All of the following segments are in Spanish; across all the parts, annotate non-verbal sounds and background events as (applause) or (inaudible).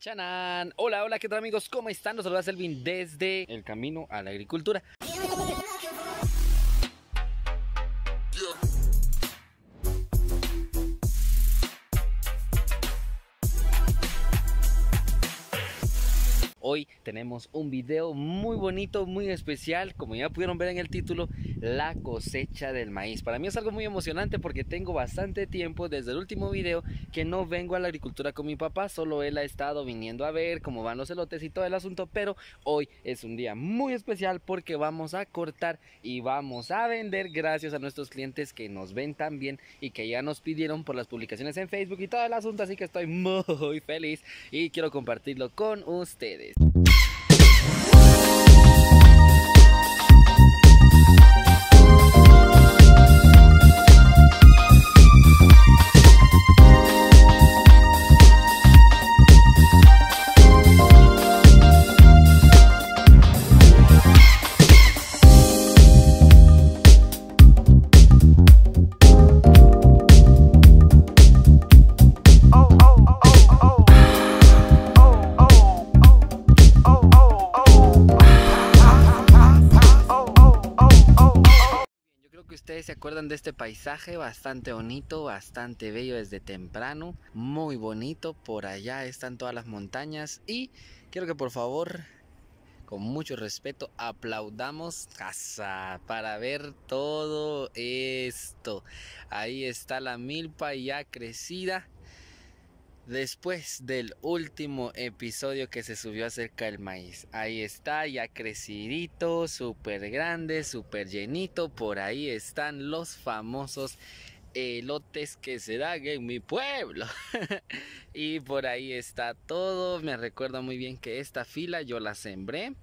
Chanan. Hola, hola, ¿qué tal amigos? ¿Cómo están? Nos saluda Selvin desde el camino a la agricultura. hoy tenemos un video muy bonito, muy especial, como ya pudieron ver en el título, la cosecha del maíz. Para mí es algo muy emocionante porque tengo bastante tiempo desde el último video que no vengo a la agricultura con mi papá, solo él ha estado viniendo a ver cómo van los elotes y todo el asunto, pero hoy es un día muy especial porque vamos a cortar y vamos a vender gracias a nuestros clientes que nos ven tan bien y que ya nos pidieron por las publicaciones en Facebook y todo el asunto, así que estoy muy feliz y quiero compartirlo con ustedes. acuerdan de este paisaje bastante bonito, bastante bello desde temprano, muy bonito, por allá están todas las montañas y quiero que por favor con mucho respeto aplaudamos casa para ver todo esto. Ahí está la milpa ya crecida después del último episodio que se subió acerca del maíz. Ahí está, ya crecidito, súper grande, súper llenito. Por ahí están los famosos elotes que se dan en mi pueblo. (laughs) y por ahí está todo. Me recuerdo muy bien que esta fila yo la sembré.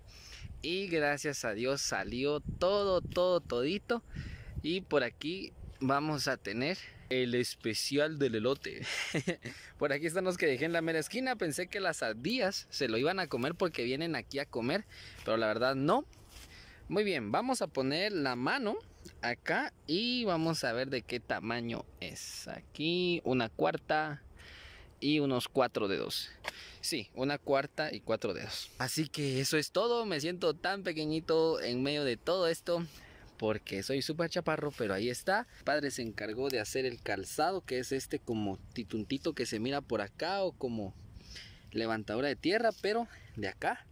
Y gracias a Dios salió todo, todo, todito. Y por aquí vamos a tener el especial del elote. (laughs) por aquí están los que dejé en la mera esquina. Pensé que las ardillas se lo iban a comer porque vienen aquí a comer. Pero la verdad no. Muy bien, vamos a poner la mano acá y vamos a ver de qué tamaño es. Aquí una cuarta y unos cuatro dedos. Sí, una cuarta y cuatro dedos. Así que eso es todo. Me siento tan pequeñito en medio de todo esto porque soy súper chaparro, pero ahí está. padre se encargó de hacer el calzado, que es este como tituntito que se mira por acá o como levantadora de tierra, pero de acá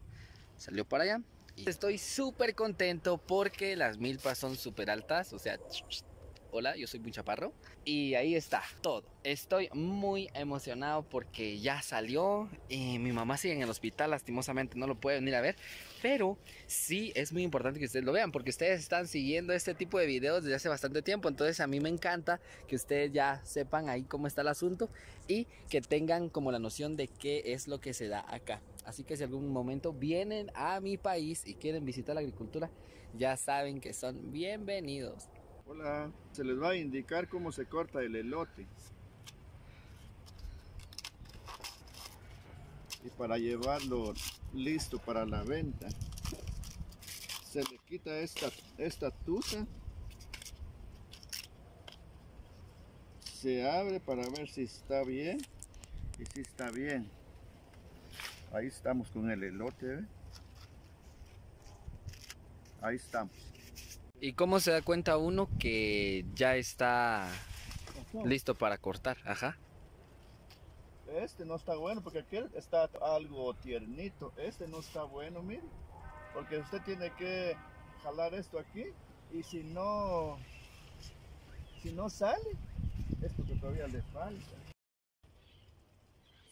salió para allá. Y estoy súper contento porque las milpas son súper altas, o sea, hola, yo soy muy chaparro. Y ahí está, todo. Estoy muy emocionado porque ya salió y mi mamá sigue en el hospital, lastimosamente no lo puede venir a ver, pero sí es muy importante que ustedes lo vean porque ustedes están siguiendo este tipo de videos desde hace bastante tiempo. Entonces a mí me encanta que ustedes ya sepan ahí cómo está el asunto y que tengan como la noción de qué es lo que se da acá. Así que si algún momento vienen a mi país y quieren visitar la agricultura, ya saben que son bienvenidos. Hola, se les va a indicar cómo se corta el elote. y para llevarlo listo para la venta se le quita esta, esta tuta se abre para ver si está bien y si está bien ahí estamos con el elote ¿eh? ahí estamos y cómo se da cuenta uno que ya está listo para cortar ajá este no está bueno porque aquí está algo tiernito. Este no está bueno, mire. Porque usted tiene que jalar esto aquí y si no, si no sale, es porque todavía le falta.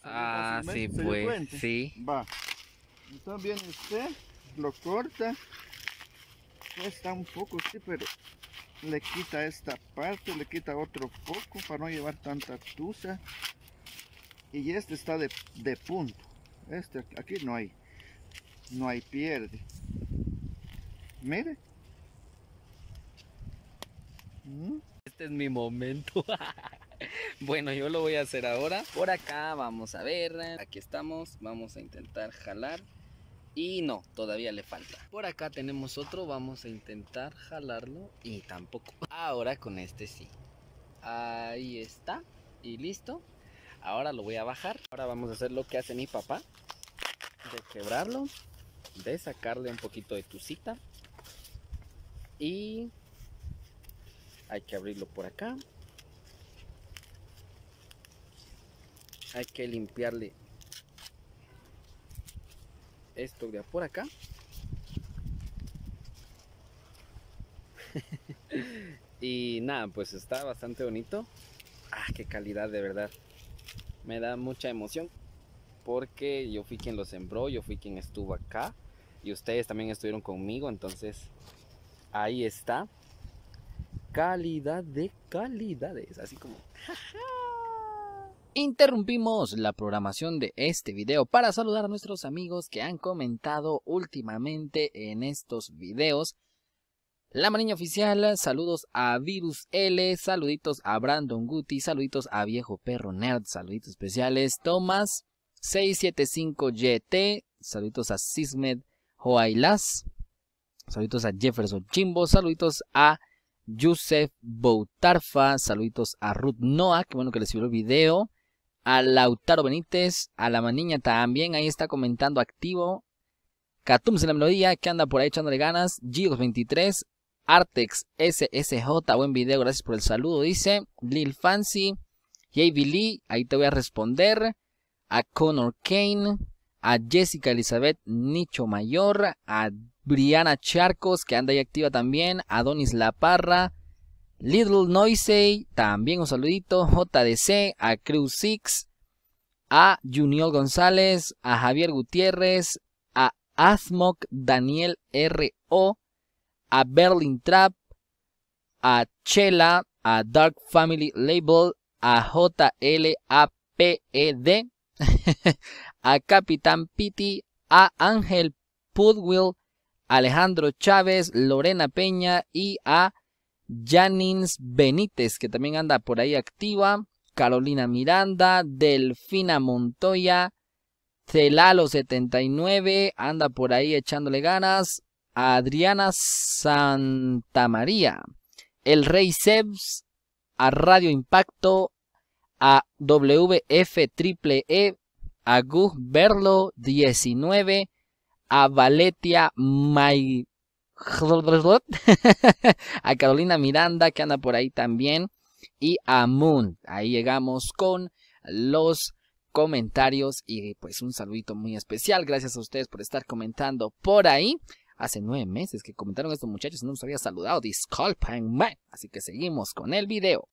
Ah, sí, pues, sí. Va. Entonces viene usted, lo corta. está un poco, sí, pero le quita esta parte, le quita otro poco para no llevar tanta tusa y este está de, punto este aquí no hay no hay pierde mire mm. este es mi momento (laughs) bueno yo lo voy a hacer ahora por acá vamos a ver aquí estamos vamos a intentar jalar y no, todavía le falta. Por acá tenemos otro, vamos a intentar jalarlo y tampoco. Ahora con este sí. Ahí está y listo. Ahora lo voy a bajar. Ahora vamos a hacer lo que hace mi papá. De quebrarlo. De sacarle un poquito de cita Y hay que abrirlo por acá. Hay que limpiarle esto de por acá. (laughs) y nada, pues está bastante bonito. Ah, qué calidad de verdad me da mucha emoción porque yo fui quien lo sembró, yo fui quien estuvo acá y ustedes también estuvieron conmigo, entonces ahí está. Calidad de calidades, así como... Interrumpimos la programación de este video para saludar a nuestros amigos que han comentado últimamente en estos videos la maniña Oficial, saludos a Virus L, saluditos a Brandon Guti, saluditos a Viejo Perro Nerd, saluditos especiales, Tomás 675YT, saluditos a Sismed Joailas, saluditos a Jefferson Chimbo, saluditos a Yusef Boutarfa, saluditos a Ruth Noah, que bueno que les sirvió el video, a Lautaro Benítez, a la Maniña también, ahí está comentando activo, Katums en la melodía, que anda por ahí echándole ganas, g 23, Artex SSJ, buen video, gracias por el saludo. Dice Lil Fancy, JB Lee, ahí te voy a responder. A Connor Kane, a Jessica Elizabeth Nicho Mayor, a Brianna Charcos, que anda ahí activa también, a Donis La Parra, Little Noisey, también un saludito, JDC, a Cruz Six, a Junior González, a Javier Gutiérrez, a Azmoc Daniel R.O., a Berlin Trap, a Chela, a Dark Family Label, a JLAPED, e (laughs) a Capitán Piti, a Ángel Pudwill, Alejandro Chávez, Lorena Peña y a Janins Benítez, que también anda por ahí activa, Carolina Miranda, Delfina Montoya, Celalo79, anda por ahí echándole ganas, a Adriana Santamaría, el Rey Sebs, a Radio Impacto, a WFEEE, e, a Gus Berlo 19, a Valetia May... (laughs) a Carolina Miranda que anda por ahí también y a Moon. Ahí llegamos con los comentarios y pues un saludito muy especial. Gracias a ustedes por estar comentando por ahí hace nueve meses que comentaron estos muchachos y no nos había saludado. Disculpenme. Así que seguimos con el video.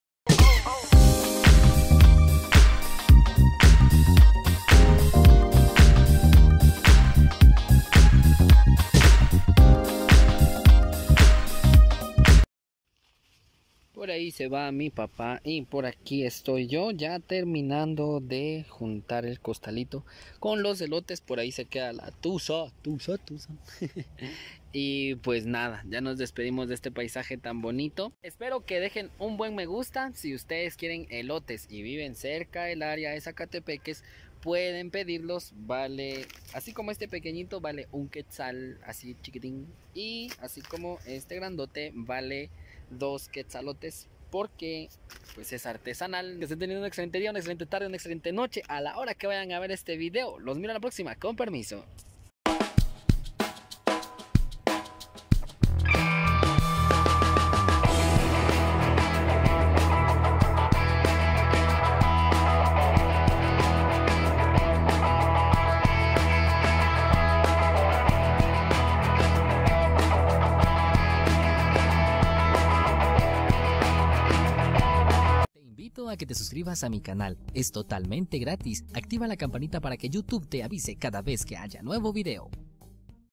Por ahí se va mi papá y por aquí estoy yo ya terminando de juntar el costalito con los elotes. Por ahí se queda la tusa, tusa, tusa. (laughs) y pues nada, ya nos despedimos de este paisaje tan bonito. Espero que dejen un buen me gusta. Si ustedes quieren elotes y viven cerca del área de Zacatepeques, pueden pedirlos. Vale, así como este pequeñito vale un quetzal, así chiquitín. Y así como este grandote vale dos quetzalotes porque pues es artesanal. Que estén teniendo un excelente día, una excelente tarde, una excelente noche a la hora que vayan a ver este video. Los miro a la próxima, con permiso. que te suscribas a mi canal. Es totalmente gratis. Activa la campanita para que YouTube te avise cada vez que haya nuevo video.